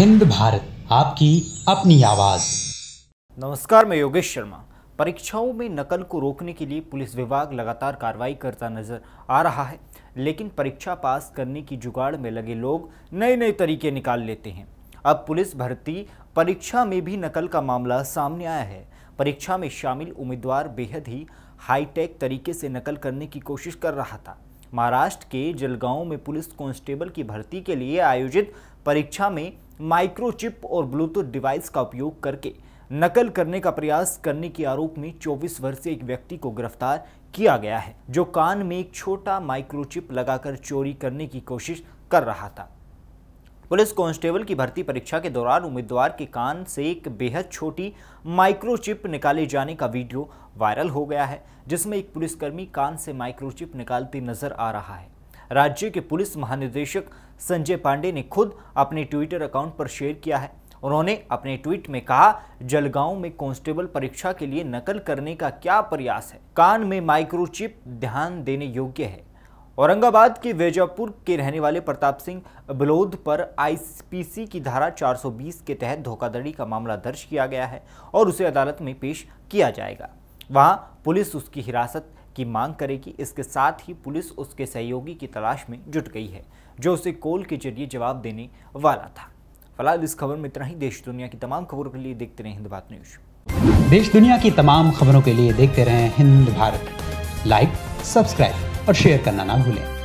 हिंद भारत आपकी अपनी आवाज नमस्कार मैं योगेश शर्मा परीक्षाओं में नकल को रोकने के लिए पुलिस विभाग लगातार कार्रवाई करता नजर आ रहा है लेकिन परीक्षा पास करने की जुगाड़ में लगे लोग नए नए तरीके निकाल लेते हैं अब पुलिस भर्ती परीक्षा में भी नकल का मामला सामने आया है परीक्षा में शामिल उम्मीदवार बेहद ही हाईटेक तरीके से नकल करने की कोशिश कर रहा था महाराष्ट्र के जलगांव में पुलिस कांस्टेबल की भर्ती के लिए आयोजित परीक्षा में माइक्रोचिप और ब्लूटूथ डिवाइस का उपयोग करके नकल करने का प्रयास करने के आरोप में 24 वर्षीय एक व्यक्ति को गिरफ्तार किया गया है जो कान में एक छोटा माइक्रोचिप लगाकर चोरी करने की कोशिश कर रहा था पुलिस कांस्टेबल की भर्ती परीक्षा के दौरान उम्मीदवार के कान से एक बेहद छोटी माइक्रोचिप निकाले जाने का वीडियो वायरल हो गया है जिसमें एक पुलिसकर्मी कान से माइक्रोचिप निकालती नजर आ रहा है राज्य के पुलिस महानिदेशक संजय पांडे ने खुद अपने ट्विटर अकाउंट पर शेयर किया है उन्होंने अपने ट्वीट में कहा जलगांव में कांस्टेबल परीक्षा के लिए नकल करने का क्या प्रयास है कान में माइक्रोचिप ध्यान देने योग्य है औरंगाबाद के वेजापुर के रहने वाले प्रताप सिंह बलोद पर आईपीसी की धारा 420 के तहत धोखाधड़ी का मामला दर्ज किया गया है और उसे अदालत में पेश किया जाएगा वहाँ पुलिस उसकी हिरासत की मांग करेगी इसके साथ ही पुलिस उसके सहयोगी की तलाश में जुट गई है जो उसे कॉल के जरिए जवाब देने वाला था फिलहाल इस खबर में इतना ही देश दुनिया की तमाम खबरों के लिए देखते रहे हिंद भारत न्यूज देश दुनिया की तमाम खबरों के लिए देखते रहे हिंद भारत लाइक सब्सक्राइब और शेयर करना ना भूलें